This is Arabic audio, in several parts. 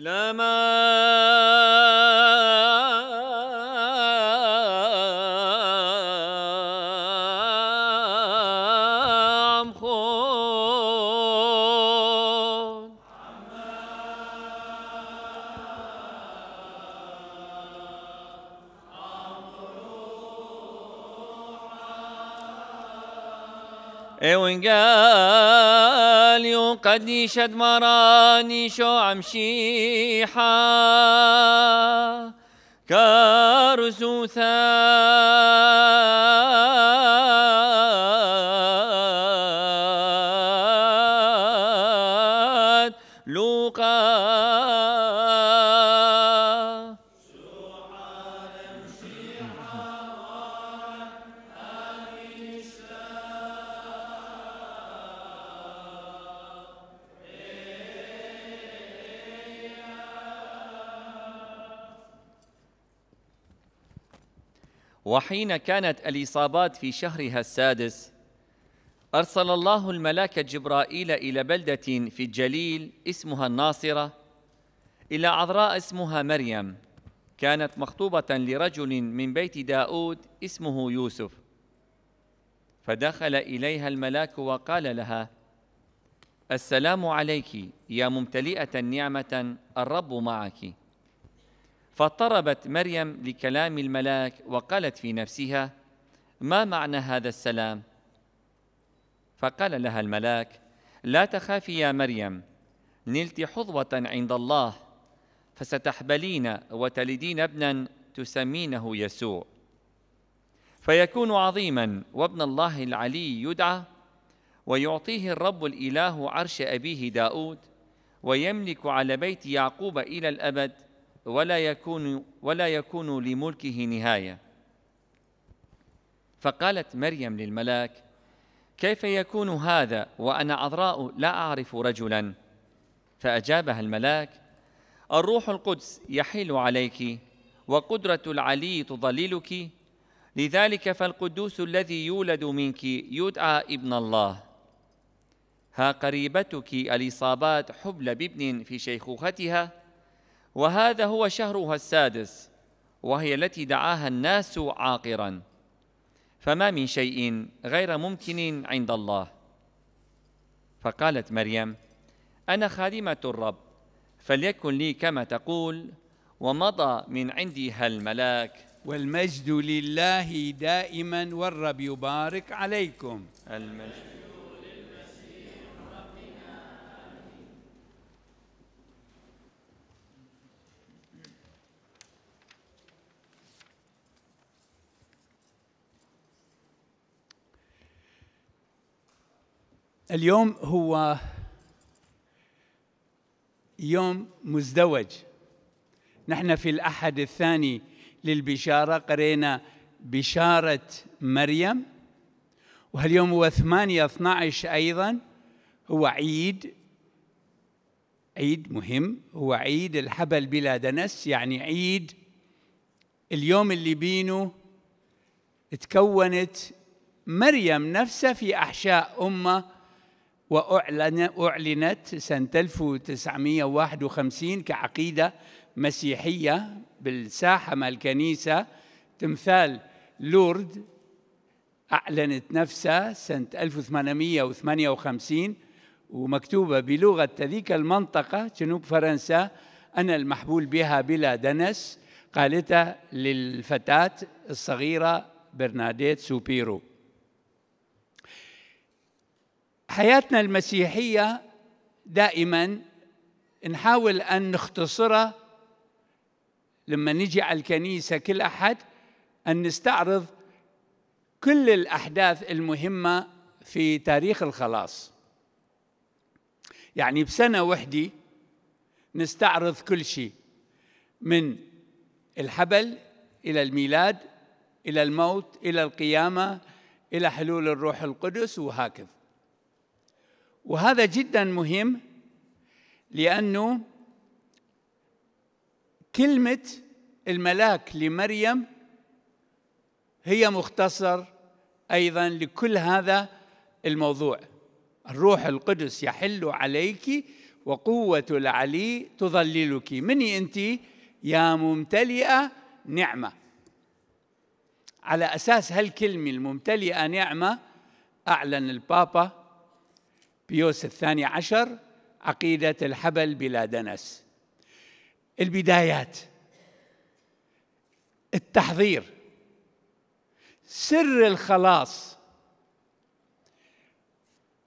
اسلام خون اي وين قال قد شد مراني شو عم شيحا كارسوثا وحين كانت الإصابات في شهرها السادس أرسل الله الملاك جبرائيل إلى بلدة في الجليل اسمها الناصرة إلى عذراء اسمها مريم كانت مخطوبة لرجل من بيت داود اسمه يوسف فدخل إليها الملاك وقال لها السلام عليك يا ممتلئة نعمة الرب معك فاضطربت مريم لكلام الملاك وقالت في نفسها ما معنى هذا السلام فقال لها الملاك لا تخافي يا مريم نلت حظوه عند الله فستحبلين وتلدين ابنا تسمينه يسوع فيكون عظيما وابن الله العلي يدعى ويعطيه الرب الاله عرش ابيه داود ويملك على بيت يعقوب الى الابد ولا يكون ولا يكون لملكه نهايه فقالت مريم للملاك كيف يكون هذا وانا عذراء لا اعرف رجلا فاجابها الملاك الروح القدس يحيل عليك وقدره العلي تضللك لذلك فالقدوس الذي يولد منك يدعى ابن الله ها قريبتك اليصابات حبل بابن في شيخوختها وهذا هو شهرها السادس وهي التي دعاها الناس عاقرا فما من شيء غير ممكن عند الله فقالت مريم أنا خادمة الرب فليكن لي كما تقول ومضى من عندها الملاك والمجد لله دائما والرب يبارك عليكم المجد اليوم هو يوم مزدوج نحن في الأحد الثاني للبشارة قرينا بشارة مريم وهاليوم هو 8 12 أيضا هو عيد عيد مهم هو عيد الحبل بلا دنس يعني عيد اليوم اللي بينه تكونت مريم نفسها في أحشاء أمه وأعلن أعلنت سنة 1951 كعقيدة مسيحية بالساحة مع الكنيسة تمثال لورد أعلنت نفسها سنة 1858 ومكتوبة بلغة تذيك المنطقة جنوب فرنسا أنا المحبول بها بلا دنس قالتها للفتاة الصغيرة برناديت سوبيرو حياتنا المسيحية دائما نحاول أن نختصرها لما نجي على الكنيسة كل أحد أن نستعرض كل الأحداث المهمة في تاريخ الخلاص يعني بسنة وحدة نستعرض كل شيء من الحبل إلى الميلاد إلى الموت إلى القيامة إلى حلول الروح القدس وهكذا وهذا جدا مهم لأنه كلمة الملاك لمريم هي مختصر أيضا لكل هذا الموضوع الروح القدس يحل عليك وقوة العلي تظللك مني أنت يا ممتلئة نعمة على أساس هالكلمة الممتلئة نعمة أعلن البابا بيوس الثاني عشر عقيدة الحبل بلا دنس البدايات التحضير سر الخلاص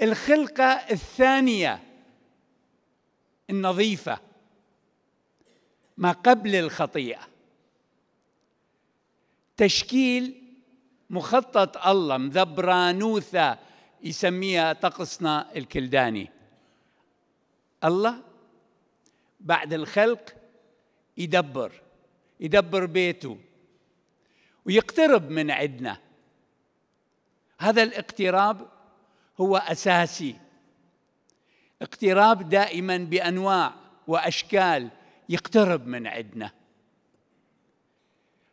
الخلقة الثانية النظيفة ما قبل الخطيئة تشكيل مخطط الله مذبرانوثة يسميها طقسنا الكلداني الله بعد الخلق يدبر يدبر بيته ويقترب من عندنا هذا الاقتراب هو اساسي اقتراب دائما بانواع واشكال يقترب من عندنا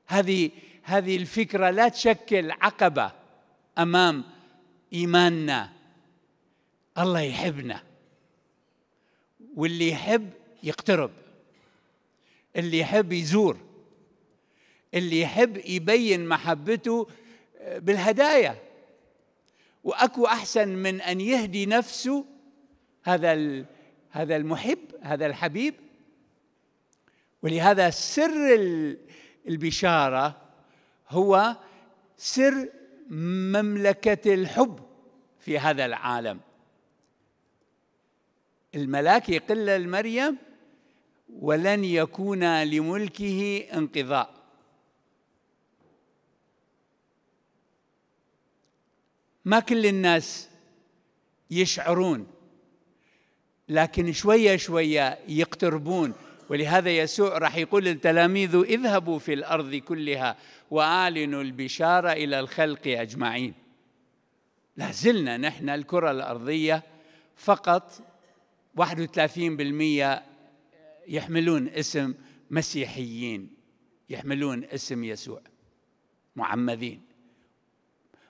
هذه هذه الفكره لا تشكل عقبه امام ايماننا الله يحبنا واللي يحب يقترب اللي يحب يزور اللي يحب يبين محبته بالهدايا واكو احسن من ان يهدي نفسه هذا هذا المحب هذا الحبيب ولهذا سر البشاره هو سر مملكة الحب في هذا العالم الملاك يقل لمريم ولن يكون لملكه انقضاء ما كل الناس يشعرون لكن شوية شوية يقتربون ولهذا يسوع راح يقول للتلاميذ اذهبوا في الارض كلها واعلنوا البشاره الى الخلق اجمعين لازلنا نحن الكره الارضيه فقط 31% يحملون اسم مسيحيين يحملون اسم يسوع معمدين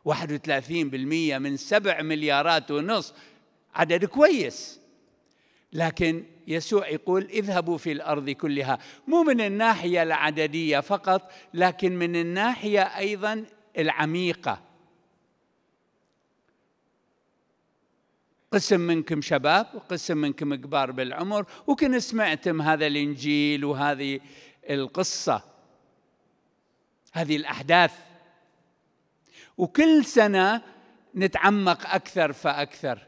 31% من 7 مليارات ونص عدد كويس لكن يسوع يقول اذهبوا في الارض كلها مو من الناحيه العدديه فقط لكن من الناحيه ايضا العميقه قسم منكم شباب وقسم منكم كبار بالعمر وكن سمعتم هذا الانجيل وهذه القصه هذه الاحداث وكل سنه نتعمق اكثر فاكثر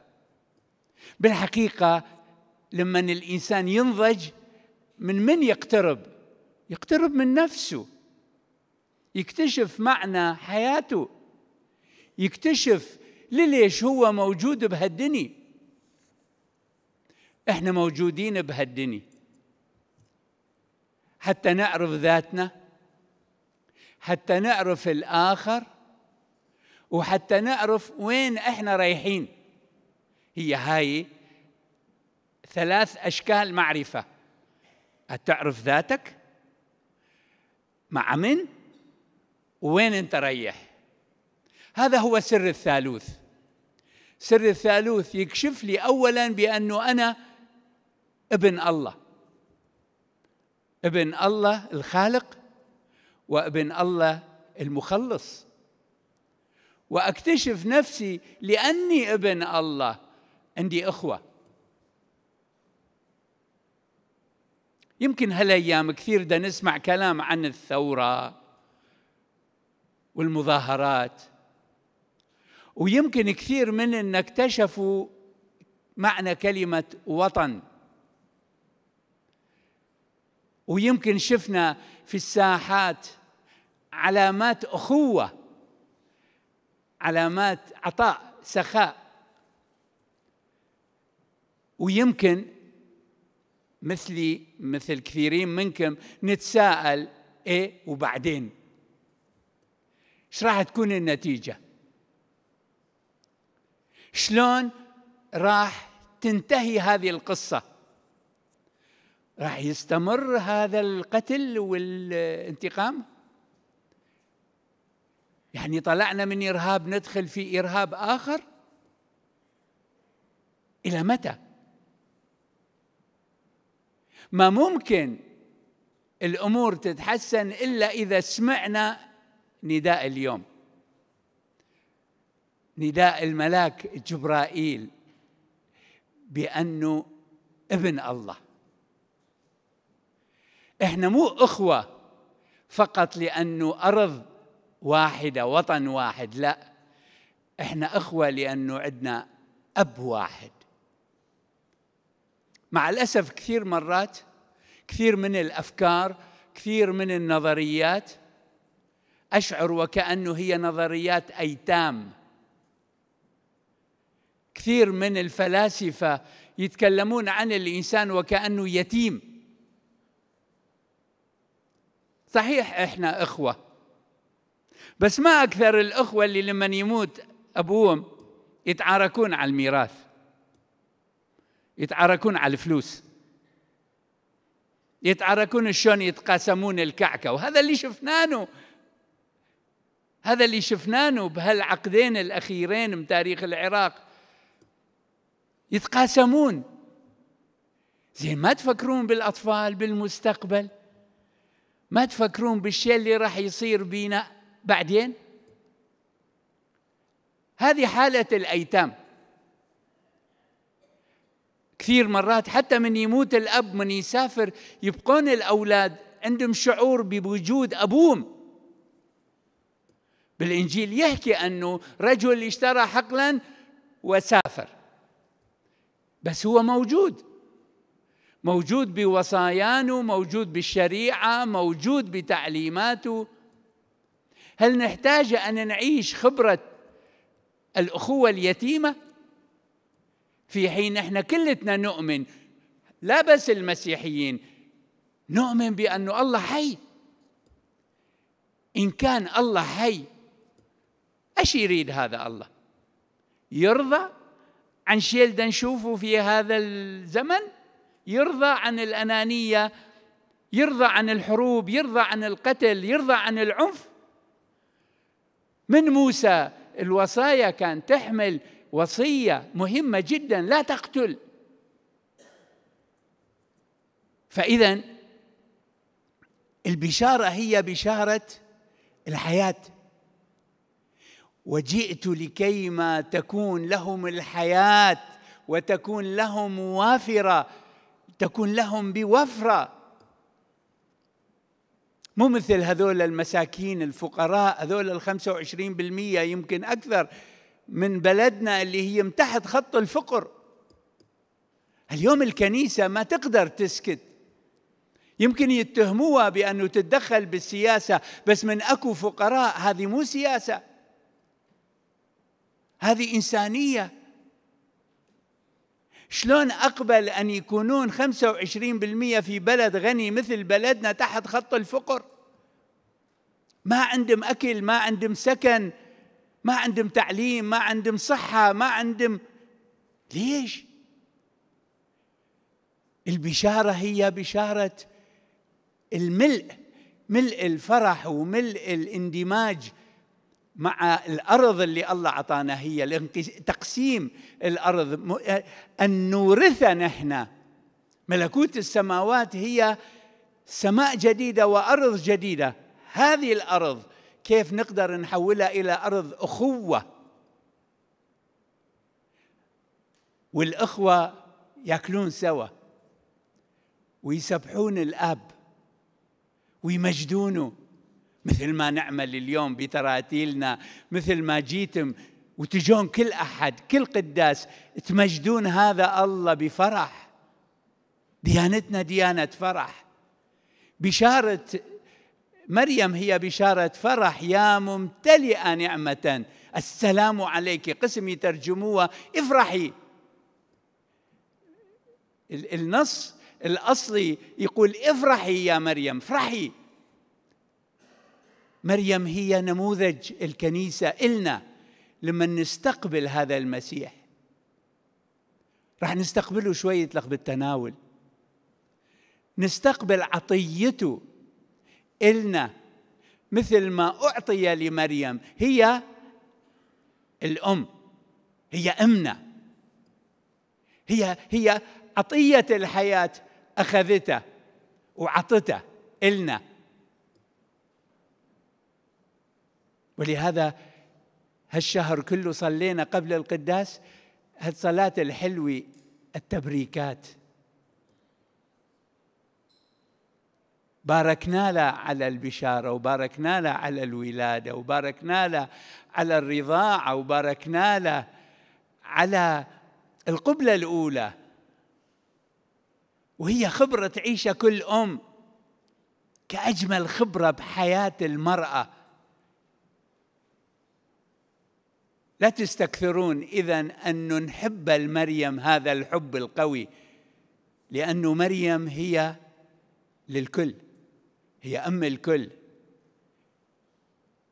بالحقيقه لما الانسان ينضج من من يقترب يقترب من نفسه يكتشف معنى حياته يكتشف لليش هو موجود بهالدني احنا موجودين بهالدني حتى نعرف ذاتنا حتى نعرف الاخر وحتى نعرف وين احنا رايحين هي هاي ثلاث أشكال معرفة أتعرف ذاتك مع من وين أنت رايح هذا هو سر الثالوث سر الثالوث يكشف لي أولا بأنه أنا ابن الله ابن الله الخالق وابن الله المخلص واكتشف نفسي لاني ابن الله عندي اخوه يمكن هالايام كثير بدنا نسمع كلام عن الثوره والمظاهرات ويمكن كثير من ان اكتشفوا معنى كلمه وطن ويمكن شفنا في الساحات علامات اخوه علامات عطاء سخاء ويمكن مثلي مثل كثيرين منكم نتساءل ايه وبعدين ايش راح تكون النتيجه شلون راح تنتهي هذه القصه راح يستمر هذا القتل والانتقام يعني طلعنا من ارهاب ندخل في ارهاب اخر الى متى ما ممكن الامور تتحسن الا اذا سمعنا نداء اليوم نداء الملاك جبرائيل بانه ابن الله احنا مو اخوه فقط لانه ارض واحده وطن واحد لا احنا اخوه لانه عندنا اب واحد مع الأسف كثير مرات كثير من الأفكار كثير من النظريات أشعر وكأنه هي نظريات أيتام كثير من الفلاسفة يتكلمون عن الإنسان وكأنه يتيم صحيح إحنا إخوة بس ما أكثر الإخوة اللي لمن يموت أبوهم يتعاركون على الميراث يتعاركون على الفلوس يتعاركون شلون يتقاسمون الكعكه وهذا اللي شفناه هذا اللي شفناه بهالعقدين الاخيرين من تاريخ العراق يتقاسمون زين ما تفكرون بالاطفال بالمستقبل ما تفكرون بالشيء اللي راح يصير بينا بعدين هذه حاله الايتام كثير مرات حتى من يموت الأب من يسافر يبقون الأولاد عندهم شعور بوجود أبوهم بالإنجيل يحكي أنه رجل اشترى حقلا وسافر بس هو موجود موجود بوصايانه موجود بالشريعة موجود بتعليماته هل نحتاج أن نعيش خبرة الأخوة اليتيمة؟ في حين احنا كلتنا نؤمن لا بس المسيحيين نؤمن بأن الله حي إن كان الله حي ايش يريد هذا الله يرضى عن شيء اللي نشوفه في هذا الزمن يرضى عن الأنانية يرضى عن الحروب يرضى عن القتل يرضى عن العنف من موسى الوصايا كان تحمل وصية مهمة جدا لا تقتل فإذا البشارة هي بشارة الحياة وجئت لكيما تكون لهم الحياة وتكون لهم وافرة تكون لهم بوفرة مو مثل هذول المساكين الفقراء هذول ال 25% يمكن أكثر من بلدنا اللي هي تحت خط الفقر اليوم الكنيسة ما تقدر تسكت يمكن يتهموها بأنه تتدخل بالسياسة بس من أكو فقراء هذه مو سياسة هذه إنسانية شلون أقبل أن يكونون 25% في بلد غني مثل بلدنا تحت خط الفقر ما عندهم أكل ما عندهم سكن ما عندهم تعليم ما عندهم صحة ما عندهم ليش؟ البشارة هي بشارة الملء ملء الفرح وملء الاندماج مع الأرض اللي الله أعطانا هي تقسيم الأرض أن نورث نحن ملكوت السماوات هي سماء جديدة وأرض جديدة هذه الأرض كيف نقدر نحولها إلى أرض أخوة والأخوة يأكلون سوا ويسبحون الأب ويمجدونه مثل ما نعمل اليوم بتراتيلنا مثل ما جيتم وتجون كل أحد كل قداس تمجدون هذا الله بفرح ديانتنا ديانة فرح بشارة مريم هي بشارة فرح يا ممتلئة نعمة السلام عليك قسم يترجموها افرحي النص الأصلي يقول افرحي يا مريم افرحي مريم هي نموذج الكنيسة إلنا لما نستقبل هذا المسيح راح نستقبله شوية يتلق بالتناول نستقبل عطيته إلنا مثل ما أعطي لمريم هي الأم هي أمنا هي هي عطية الحياة أخذتها وعطتها إلنا ولهذا هالشهر كله صلينا قبل القداس هالصلاة الحلوة التبريكات باركنا له على البشارة وباركنا له على الولادة وباركنا له على الرضاعة وباركنا له على القبلة الأولى وهي خبرة تعيشها كل أم كأجمل خبرة بحياة المرأة لا تستكثرون إذا أن نحب المريم هذا الحب القوي لأن مريم هي للكل هي أم الكل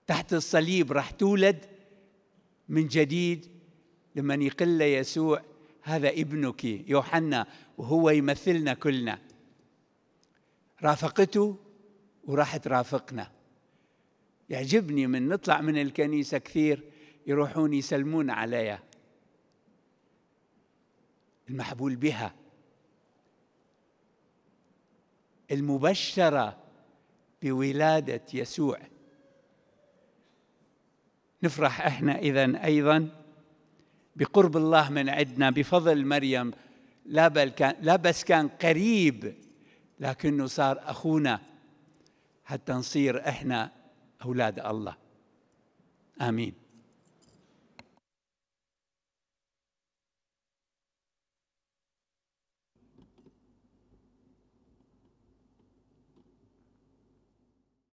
تحت الصليب راح تولد من جديد لمن يقل يسوع هذا ابنك يوحنا وهو يمثلنا كلنا رافقته وراح ترافقنا يعجبني من نطلع من الكنيسة كثير يروحون يسلمون عليها المحبول بها المبشره بولاده يسوع نفرح احنا اذا ايضا بقرب الله من عندنا بفضل مريم لا بل كان لا بس كان قريب لكنه صار اخونا حتى نصير احنا اولاد الله امين